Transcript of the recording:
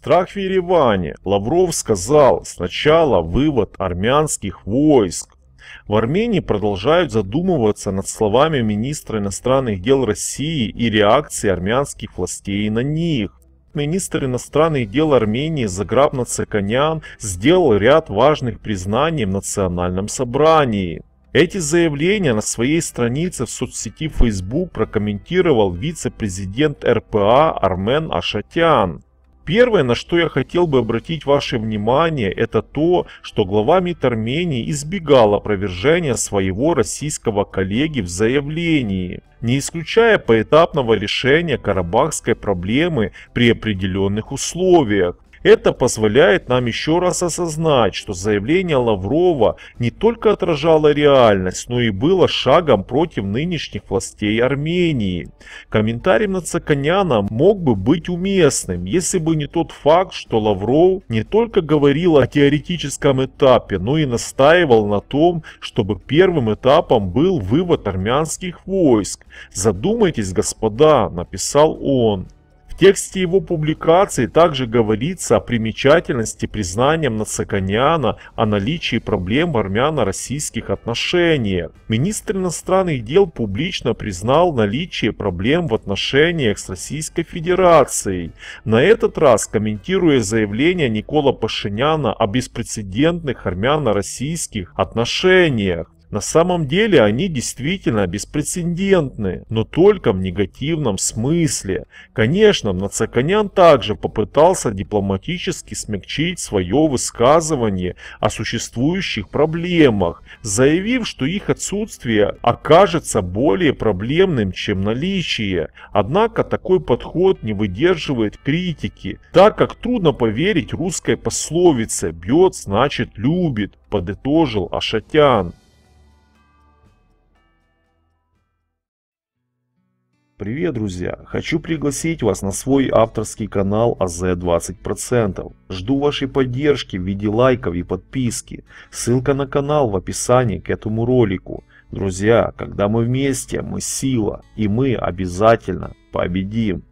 Страх в Ереване Лавров сказал сначала вывод армянских войск. В Армении продолжают задумываться над словами министра иностранных дел России и реакцией армянских властей на них. Министр иностранных дел Армении Заграб Нацаканян сделал ряд важных признаний в национальном собрании. Эти заявления на своей странице в соцсети Facebook прокомментировал вице-президент РПА Армен Ашатян. Первое, на что я хотел бы обратить ваше внимание, это то, что глава МИД Армении избегал опровержения своего российского коллеги в заявлении, не исключая поэтапного решения карабахской проблемы при определенных условиях. Это позволяет нам еще раз осознать, что заявление Лаврова не только отражало реальность, но и было шагом против нынешних властей Армении. Комментарий Нацаканяна мог бы быть уместным, если бы не тот факт, что Лавров не только говорил о теоретическом этапе, но и настаивал на том, чтобы первым этапом был вывод армянских войск. «Задумайтесь, господа», – написал он тексте его публикации также говорится о примечательности признанием Нацаканяна о наличии проблем армяно-российских отношений. Министр иностранных дел публично признал наличие проблем в отношениях с Российской Федерацией. На этот раз, комментируя заявление Никола Пашиняна о беспрецедентных армяно-российских отношениях, на самом деле они действительно беспрецедентны, но только в негативном смысле. Конечно, Нацаканян также попытался дипломатически смягчить свое высказывание о существующих проблемах, заявив, что их отсутствие окажется более проблемным, чем наличие. Однако такой подход не выдерживает критики, так как трудно поверить русской пословице «бьет значит любит», подытожил Ашатян. Привет, друзья! Хочу пригласить вас на свой авторский канал АЗ 20%. Жду вашей поддержки в виде лайков и подписки. Ссылка на канал в описании к этому ролику. Друзья, когда мы вместе, мы сила, и мы обязательно победим.